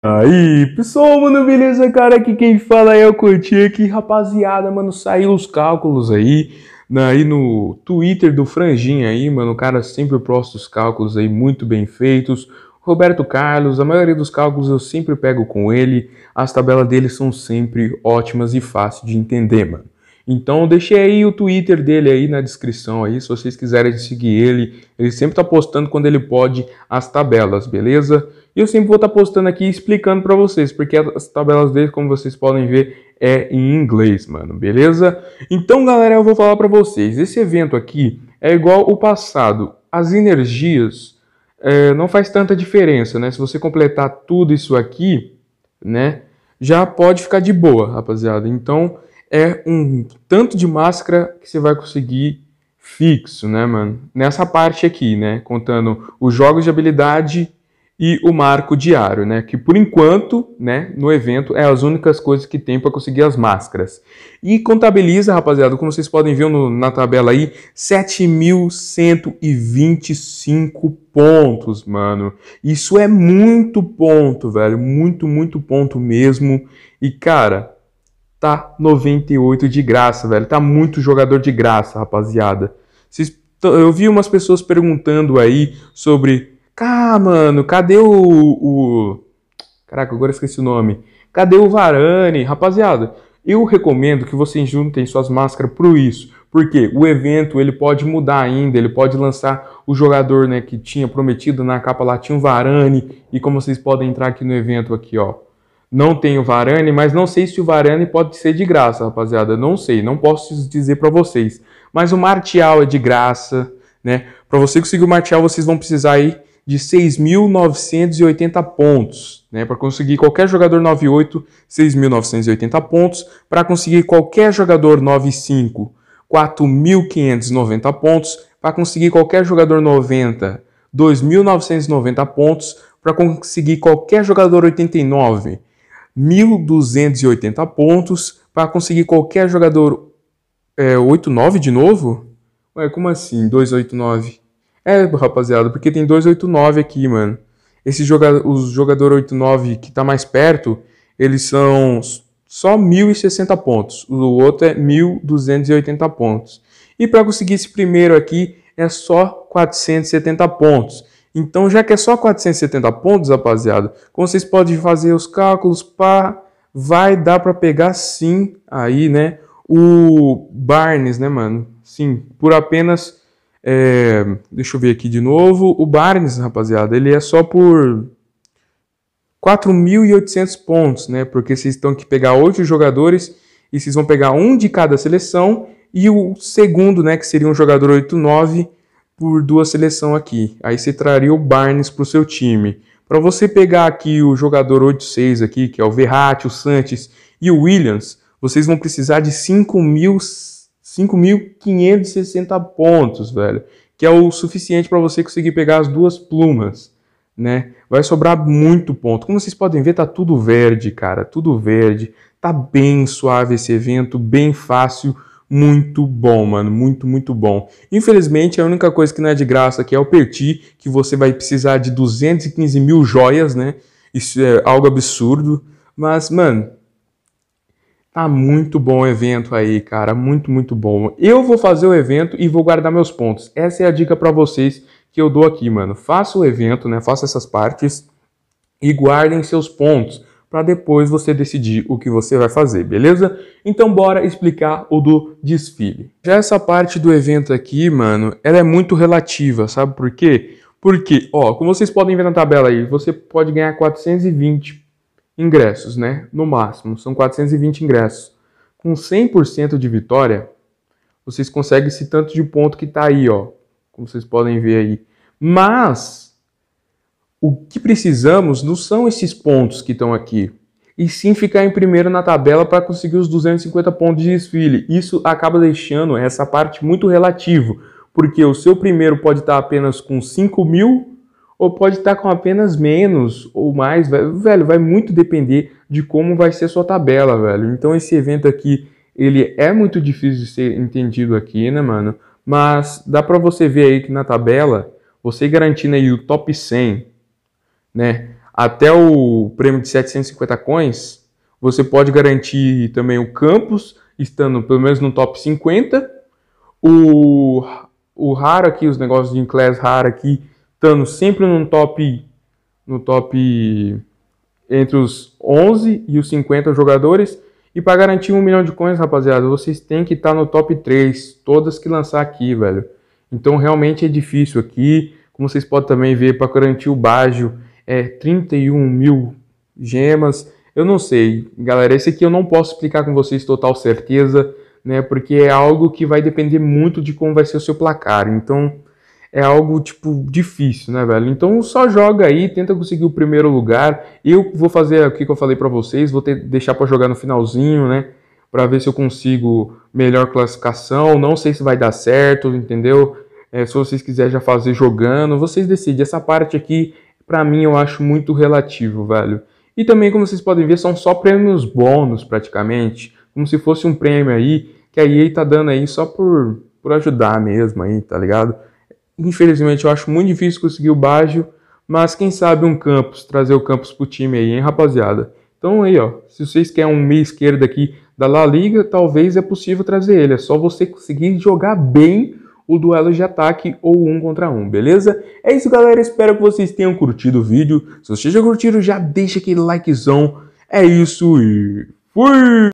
Aí, pessoal, mano, beleza, cara? Aqui quem fala é o Curti aqui, rapaziada, mano, saiu os cálculos aí, né, aí no Twitter do Franjinha aí, mano, o cara sempre posta os cálculos aí muito bem feitos, Roberto Carlos, a maioria dos cálculos eu sempre pego com ele, as tabelas dele são sempre ótimas e fáceis de entender, mano. Então eu deixei aí o Twitter dele aí na descrição aí, se vocês quiserem seguir ele. Ele sempre tá postando quando ele pode as tabelas, beleza? E eu sempre vou estar tá postando aqui explicando para vocês, porque as tabelas dele, como vocês podem ver, é em inglês, mano, beleza? Então, galera, eu vou falar para vocês. Esse evento aqui é igual o passado. As energias é, não faz tanta diferença, né? Se você completar tudo isso aqui, né? Já pode ficar de boa, rapaziada. Então, é um tanto de máscara que você vai conseguir fixo, né, mano? Nessa parte aqui, né? Contando os jogos de habilidade e o marco diário, né? Que por enquanto, né, no evento é as únicas coisas que tem para conseguir as máscaras. E contabiliza, rapaziada, como vocês podem ver no, na tabela aí, 7.125 pontos, mano. Isso é muito ponto, velho, muito muito ponto mesmo. E cara, tá 98 de graça, velho. Tá muito jogador de graça, rapaziada. eu vi umas pessoas perguntando aí sobre. Ah, mano, cadê o, o. Caraca, agora esqueci o nome. Cadê o Varane? Rapaziada, eu recomendo que vocês juntem suas máscaras pro isso. Porque o evento ele pode mudar ainda, ele pode lançar o jogador né, que tinha prometido na capa lá tinha o Varane. E como vocês podem entrar aqui no evento aqui, ó não tenho Varane, mas não sei se o Varane pode ser de graça, rapaziada. Não sei, não posso dizer para vocês. Mas o Martial é de graça, né? Para você conseguir o Martial, vocês vão precisar aí de 6.980 pontos, né? Para conseguir qualquer jogador 98, 6.980 pontos. Para conseguir qualquer jogador 95, 4.590 pontos. Para conseguir qualquer jogador 90, 2.990 pontos. Para conseguir qualquer jogador 89, 1.280 pontos. Para conseguir qualquer jogador é, 8-9 de novo? Ué, como assim 289? É, rapaziada, porque tem 289 aqui, mano. Esse joga os jogador 89 que tá mais perto, eles são só 1060 pontos. O outro é 1280 pontos. E para conseguir esse primeiro aqui é só 470 pontos. Então, já que é só 470 pontos, rapaziada, como vocês podem fazer os cálculos, pá, vai dar para pegar sim aí, né, o Barnes, né, mano? Sim, por apenas, é, deixa eu ver aqui de novo, o Barnes, rapaziada, ele é só por 4.800 pontos, né, porque vocês estão que pegar oito jogadores e vocês vão pegar um de cada seleção e o segundo, né, que seria um jogador 8-9, por duas seleções aqui. Aí você traria o Barnes para o seu time. Para você pegar aqui o jogador 8-6 aqui, que é o Verratti, o Sanches e o Williams, vocês vão precisar de 5.560 pontos, velho. Que é o suficiente para você conseguir pegar as duas plumas, né? Vai sobrar muito ponto. Como vocês podem ver, tá tudo verde, cara. Tudo verde. Tá bem suave esse evento, bem fácil muito bom, mano, muito, muito bom. Infelizmente, a única coisa que não é de graça aqui é o Perti, que você vai precisar de 215 mil joias, né? Isso é algo absurdo. Mas, mano, tá muito bom o evento aí, cara, muito, muito bom. Eu vou fazer o evento e vou guardar meus pontos. Essa é a dica para vocês que eu dou aqui, mano. Faça o evento, né? Faça essas partes e guardem seus pontos para depois você decidir o que você vai fazer, beleza? Então bora explicar o do desfile. Já essa parte do evento aqui, mano, ela é muito relativa, sabe por quê? Porque, ó, como vocês podem ver na tabela aí, você pode ganhar 420 ingressos, né? No máximo, são 420 ingressos. Com 100% de vitória, vocês conseguem esse tanto de ponto que tá aí, ó. Como vocês podem ver aí. Mas, o que precisamos não são esses pontos que estão aqui, e sim ficar em primeiro na tabela para conseguir os 250 pontos de desfile. Isso acaba deixando essa parte muito relativa, porque o seu primeiro pode estar tá apenas com 5 mil ou pode estar tá com apenas menos ou mais, velho, vai muito depender de como vai ser sua tabela, velho. Então esse evento aqui, ele é muito difícil de ser entendido aqui, né, mano? Mas dá para você ver aí que na tabela, você garantindo aí o top 100, né, até o prêmio de 750 coins, você pode garantir também o campus, estando pelo menos no top 50, o, o raro aqui, os negócios de class raro aqui, estando sempre no top, no top entre os 11 e os 50 jogadores, e para garantir um milhão de coins, rapaziada, vocês têm que estar tá no top 3, todas que lançar aqui, velho. Então realmente é difícil aqui, como vocês podem também ver, para garantir o Baggio, é, 31 mil gemas. Eu não sei, galera. Esse aqui eu não posso explicar com vocês total certeza, né? Porque é algo que vai depender muito de como vai ser o seu placar. Então é algo tipo difícil, né, velho? Então só joga aí, tenta conseguir o primeiro lugar. Eu vou fazer o que eu falei para vocês, vou ter, deixar para jogar no finalzinho, né? Para ver se eu consigo melhor classificação. Não sei se vai dar certo, entendeu? É, se vocês quiserem já fazer jogando, vocês decidem. Essa parte aqui para mim eu acho muito relativo, velho. E também, como vocês podem ver, são só prêmios bônus praticamente, como se fosse um prêmio aí que a EA tá dando aí só por, por ajudar mesmo aí, tá ligado? Infelizmente eu acho muito difícil conseguir o Baggio, mas quem sabe um Campos, trazer o Campos pro time aí, hein, rapaziada? Então aí, ó, se vocês querem um meia esquerda aqui da La Liga, talvez é possível trazer ele, é só você conseguir jogar bem o duelo de ataque ou um contra um, beleza? É isso, galera. Espero que vocês tenham curtido o vídeo. Se vocês já curtiram, já deixa aquele likezão. É isso e fui!